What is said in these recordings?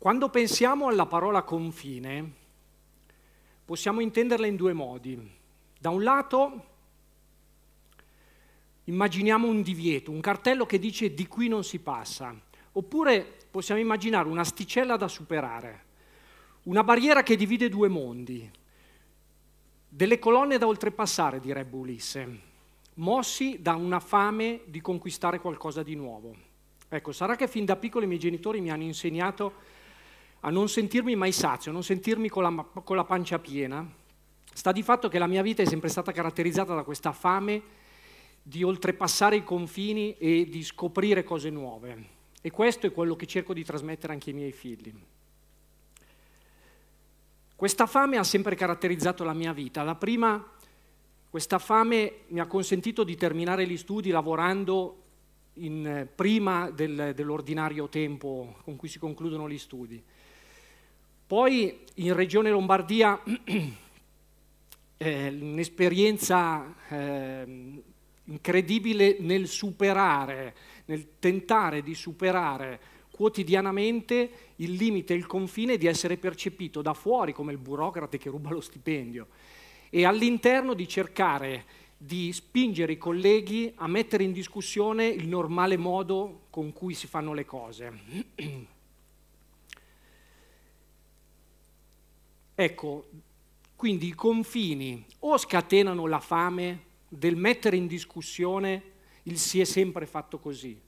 Quando pensiamo alla parola confine, possiamo intenderla in due modi. Da un lato immaginiamo un divieto, un cartello che dice di qui non si passa, oppure possiamo immaginare un'asticella da superare, una barriera che divide due mondi, delle colonne da oltrepassare, direbbe Ulisse, mossi da una fame di conquistare qualcosa di nuovo. Ecco, sarà che fin da piccoli i miei genitori mi hanno insegnato a non sentirmi mai sazio, a non sentirmi con la, con la pancia piena, sta di fatto che la mia vita è sempre stata caratterizzata da questa fame di oltrepassare i confini e di scoprire cose nuove. E questo è quello che cerco di trasmettere anche ai miei figli. Questa fame ha sempre caratterizzato la mia vita. La prima, questa fame mi ha consentito di terminare gli studi lavorando in, eh, prima del, dell'ordinario tempo con cui si concludono gli studi. Poi in regione Lombardia eh, un'esperienza eh, incredibile nel superare, nel tentare di superare quotidianamente il limite, il confine di essere percepito da fuori come il burocrate che ruba lo stipendio e all'interno di cercare di spingere i colleghi a mettere in discussione il normale modo con cui si fanno le cose. Ecco, quindi i confini o scatenano la fame del mettere in discussione il si è sempre fatto così,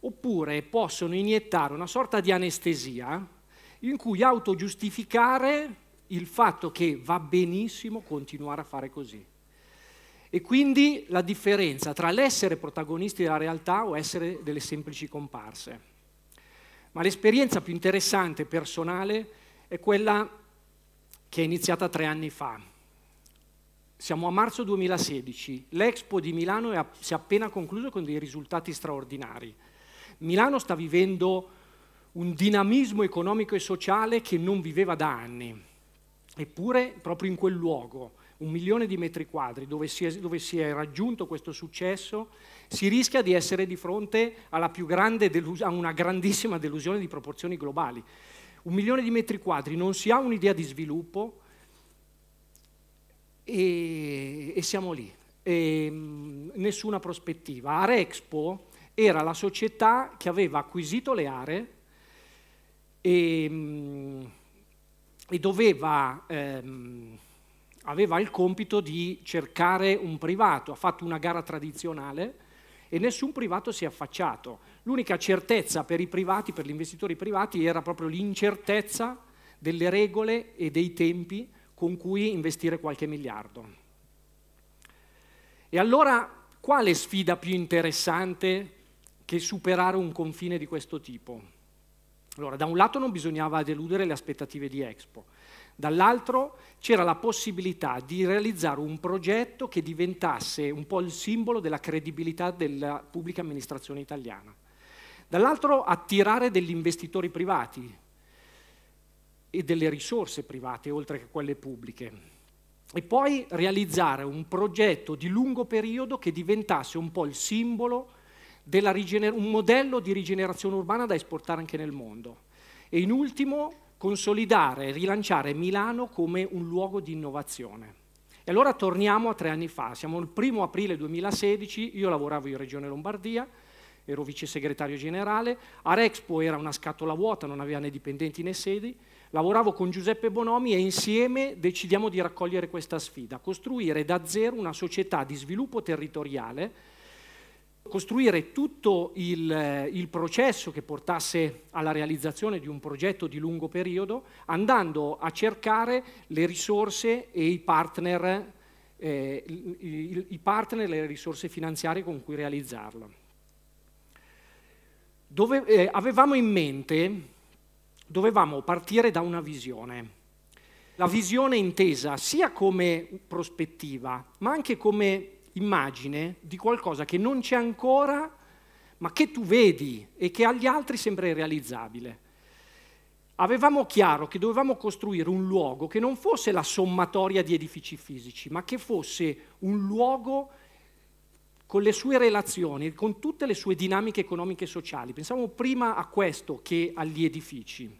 oppure possono iniettare una sorta di anestesia in cui autogiustificare il fatto che va benissimo continuare a fare così. E quindi la differenza tra l'essere protagonisti della realtà o essere delle semplici comparse. Ma l'esperienza più interessante e personale è quella che è iniziata tre anni fa. Siamo a marzo 2016, l'Expo di Milano è, si è appena concluso con dei risultati straordinari. Milano sta vivendo un dinamismo economico e sociale che non viveva da anni, eppure proprio in quel luogo, un milione di metri quadri dove si, è, dove si è, raggiunto questo successo, si rischia di essere di fronte a una grandissima delusione di proporzioni globali un milione di metri quadri, non si ha un'idea di sviluppo e, e siamo lì. E, mm, nessuna prospettiva. Arexpo era la società che aveva acquisito le aree e, mm, e doveva, ehm, aveva il compito di cercare un privato. Ha fatto una gara tradizionale e nessun privato si è affacciato. L'unica certezza per i privati, per gli investitori privati, era proprio l'incertezza delle regole e dei tempi con cui investire qualche miliardo. E allora, quale sfida più interessante che superare un confine di questo tipo? Allora, da un lato non bisognava deludere le aspettative di Expo, dall'altro c'era la possibilità di realizzare un progetto che diventasse un po' il simbolo della credibilità della pubblica amministrazione italiana dall'altro attirare degli investitori privati e delle risorse private oltre che quelle pubbliche e poi realizzare un progetto di lungo periodo che diventasse un po' il simbolo un modello di rigenerazione urbana da esportare anche nel mondo e in ultimo consolidare e rilanciare Milano come un luogo di innovazione. E allora torniamo a tre anni fa, siamo il primo aprile 2016, io lavoravo in Regione Lombardia, ero vice segretario generale, a Rexpo era una scatola vuota, non aveva né dipendenti né sedi, lavoravo con Giuseppe Bonomi e insieme decidiamo di raccogliere questa sfida, costruire da zero una società di sviluppo territoriale, costruire tutto il, il, processo che portasse alla realizzazione di un progetto di lungo periodo, andando a cercare le risorse e i partner, eh, i, partner e le risorse finanziarie con cui realizzarlo dove, eh, avevamo in mente, dovevamo partire da una visione. La visione intesa sia come prospettiva, ma anche come immagine di qualcosa che non c'è ancora, ma che tu vedi e che agli altri sembra irrealizzabile. Avevamo chiaro che dovevamo costruire un luogo che non fosse la sommatoria di edifici fisici, ma che fosse un luogo con le sue relazioni, con tutte le sue dinamiche economiche e sociali. Pensiamo prima a questo che agli edifici.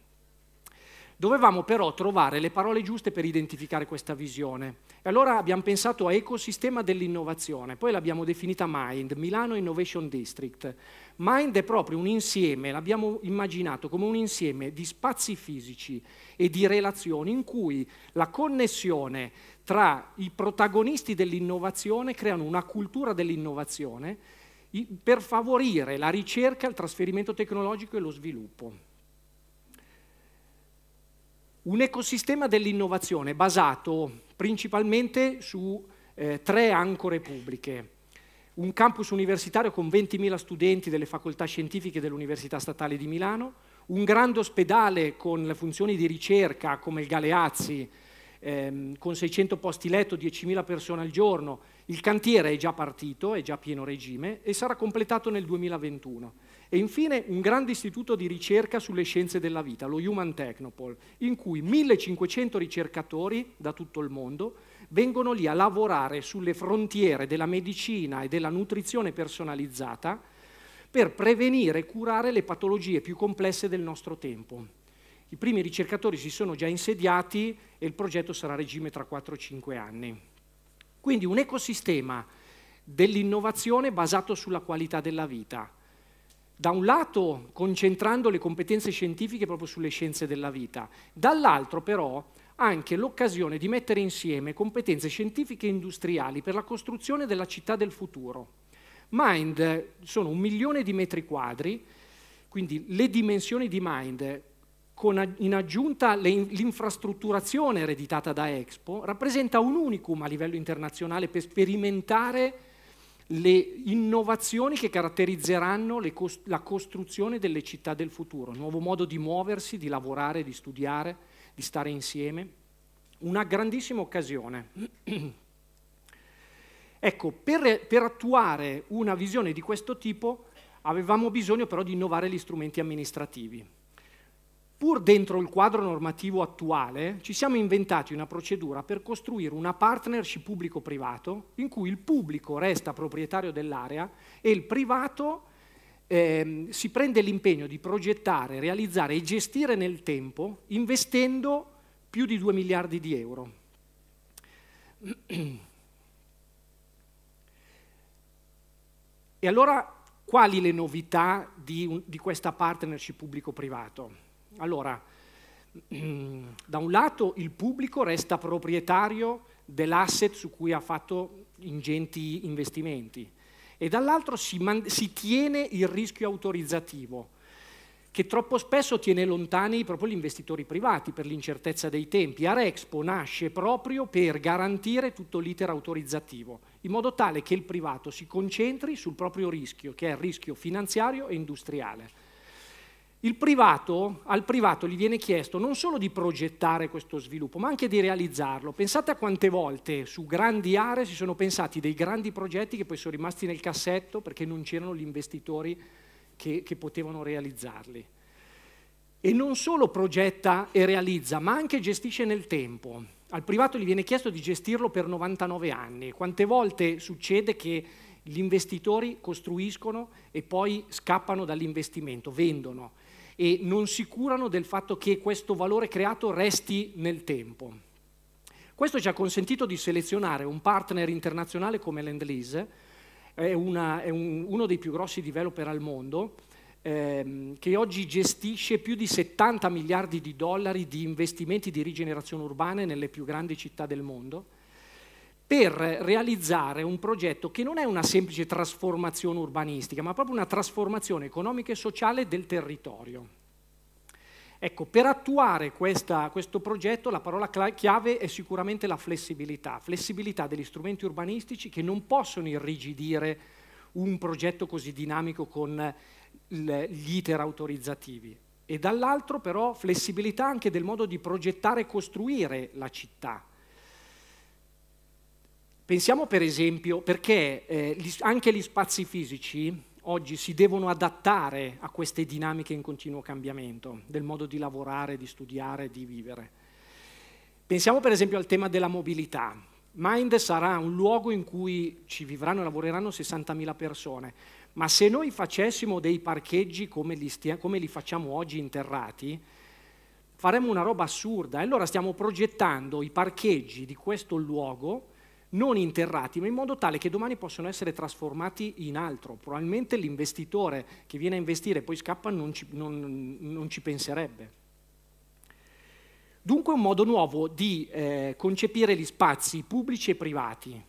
Dovevamo però trovare le parole giuste per identificare questa visione. E allora abbiamo pensato a ecosistema dell'innovazione, poi l'abbiamo definita Mind, Milano Innovation District. Mind è proprio un insieme, l'abbiamo immaginato come un insieme di spazi fisici e di relazioni in cui la connessione tra i protagonisti dell'innovazione creano una cultura dell'innovazione per favorire la ricerca, il trasferimento tecnologico e lo sviluppo. Un ecosistema dell'innovazione basato principalmente su eh, tre ancore pubbliche. Un campus universitario con 20.000 studenti delle facoltà scientifiche dell'Università Statale di Milano, un grande ospedale con funzioni di ricerca come il Galeazzi, ehm, con 600 posti letto, 10.000 persone al giorno. Il cantiere è già partito, è già pieno regime e sarà completato nel 2021. E infine un grande istituto di ricerca sulle scienze della vita, lo Human Technopole, in cui 1500 ricercatori da tutto il mondo vengono lì a lavorare sulle frontiere della medicina e della nutrizione personalizzata per prevenire e curare le patologie più complesse del nostro tempo. I primi ricercatori si sono già insediati e il progetto sarà a regime tra 4-5 anni. Quindi un ecosistema dell'innovazione basato sulla qualità della vita. Da un lato concentrando le competenze scientifiche proprio sulle scienze della vita, dall'altro però anche l'occasione di mettere insieme competenze scientifiche e industriali per la costruzione della città del futuro. Mind sono un milione di metri quadri, quindi le dimensioni di Mind con in aggiunta l'infrastrutturazione ereditata da Expo, rappresenta un unicum a livello internazionale per sperimentare le innovazioni che caratterizzeranno cost la costruzione delle città del futuro, un nuovo modo di muoversi, di lavorare, di studiare, di stare insieme. Una grandissima occasione. ecco, per, per attuare una visione di questo tipo avevamo bisogno però di innovare gli strumenti amministrativi pur dentro il quadro normativo attuale, ci siamo inventati una procedura per costruire una partnership pubblico-privato in cui il pubblico resta proprietario dell'area e il privato eh, si prende l'impegno di progettare, realizzare e gestire nel tempo investendo più di 2 miliardi di euro. E allora quali le novità di, un, di questa partnership pubblico-privato? Allora, da un lato il pubblico resta proprietario dell'asset su cui ha fatto ingenti investimenti e dall'altro si, si tiene il rischio autorizzativo che troppo spesso tiene lontani proprio gli investitori privati per l'incertezza dei tempi. Arexpo nasce proprio per garantire tutto l'iter autorizzativo, in modo tale che il privato si concentri sul proprio rischio, che è il rischio finanziario e industriale privato, al privato gli viene chiesto non solo di progettare questo sviluppo, ma anche di realizzarlo. Pensate a quante volte su grandi aree si sono pensati dei grandi progetti che poi sono rimasti nel cassetto perché non c'erano gli investitori che, che potevano realizzarli. E non solo progetta e realizza, ma anche gestisce nel tempo. Al privato gli viene chiesto di gestirlo per 99 anni. Quante volte succede che gli investitori costruiscono e poi scappano dall'investimento, vendono, e non si curano del fatto che questo valore creato resti nel tempo. Questo ci ha consentito di selezionare un partner internazionale come Lendlease, è, una, è un, uno dei più grossi developer al mondo, ehm, che oggi gestisce più di 70 miliardi di dollari di investimenti di rigenerazione urbana nelle più grandi città del mondo per realizzare un progetto che non è una semplice trasformazione urbanistica, ma proprio una trasformazione economica e sociale del territorio. Ecco, per attuare questa, questo progetto la parola chiave è sicuramente la flessibilità, flessibilità degli strumenti urbanistici che non possono irrigidire un progetto così dinamico con gli iter autorizzativi e dall'altro però flessibilità anche del modo di progettare e costruire la città, Pensiamo per esempio perché eh, gli, anche gli spazi fisici oggi si devono adattare a queste dinamiche in continuo cambiamento del modo di lavorare, di studiare, di vivere. Pensiamo per esempio al tema della mobilità. Mind sarà un luogo in cui ci vivranno e lavoreranno 60.000 persone, ma se noi facessimo dei parcheggi come li, come li facciamo oggi interrati, faremmo una roba assurda. E allora stiamo progettando i parcheggi di questo luogo non interrati, ma in modo tale che domani possano essere trasformati in altro. Probabilmente l'investitore che viene a investire e poi scappa non ci, non, non ci penserebbe. Dunque un modo nuovo di eh, concepire gli spazi pubblici e privati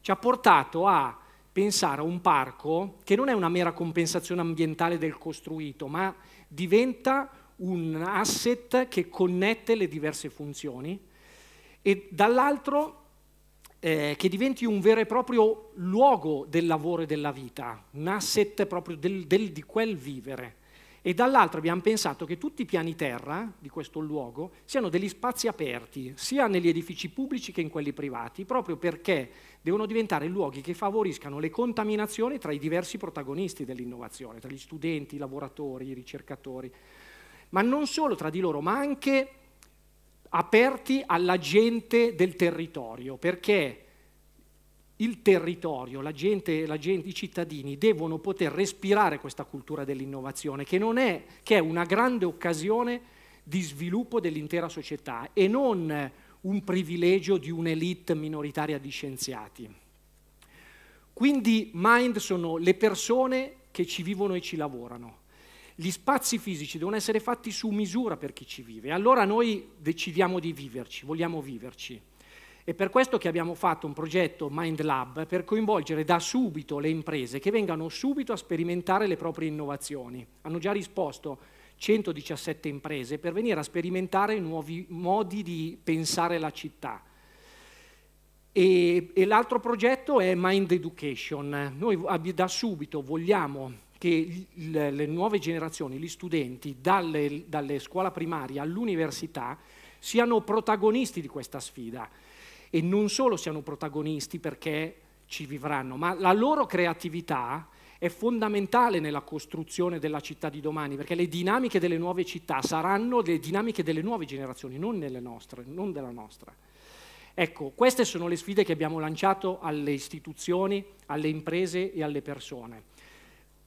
ci ha portato a pensare a un parco che non è una mera compensazione ambientale del costruito, ma diventa un asset che connette le diverse funzioni e dall'altro eh, che diventi un vero e proprio luogo del lavoro e della vita, un asset proprio del, del, di quel vivere. E dall'altro abbiamo pensato che tutti i piani terra di questo luogo siano degli spazi aperti, sia negli edifici pubblici che in quelli privati, proprio perché devono diventare luoghi che favoriscano le contaminazioni tra i diversi protagonisti dell'innovazione, tra gli studenti, i lavoratori, i ricercatori, ma non solo tra di loro, ma anche aperti alla gente del territorio, perché il territorio, la gente, la gente, i cittadini devono poter respirare questa cultura dell'innovazione, che, è, che è una grande occasione di sviluppo dell'intera società e non un privilegio di un'elite minoritaria di scienziati. Quindi Mind sono le persone che ci vivono e ci lavorano gli spazi fisici devono essere fatti su misura per chi ci vive. Allora noi decidiamo di viverci, vogliamo viverci. È per questo che abbiamo fatto un progetto Mind Lab per coinvolgere da subito le imprese che vengano subito a sperimentare le proprie innovazioni. Hanno già risposto 117 imprese per venire a sperimentare nuovi modi di pensare la città. E, e l'altro progetto è Mind Education. Noi da subito vogliamo che le, le nuove generazioni, gli studenti, dalle, dalle scuola primaria all'università, siano protagonisti di questa sfida e non solo siano protagonisti perché ci vivranno, ma la loro creatività è fondamentale nella costruzione della città di domani, perché le dinamiche delle nuove città saranno le dinamiche delle nuove generazioni, non, nostre, non della nostra. Ecco, queste sono le sfide che abbiamo lanciato alle istituzioni, alle imprese e alle persone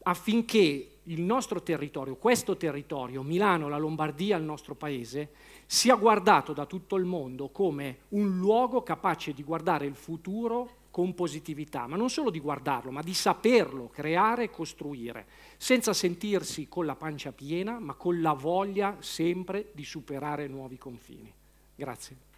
affinché il nostro territorio, questo territorio, Milano, la Lombardia, il nostro paese, sia guardato da tutto il mondo come un luogo capace di guardare il futuro con positività, ma non solo di guardarlo, ma di saperlo creare e costruire, senza sentirsi con la pancia piena, ma con la voglia sempre di superare nuovi confini. Grazie.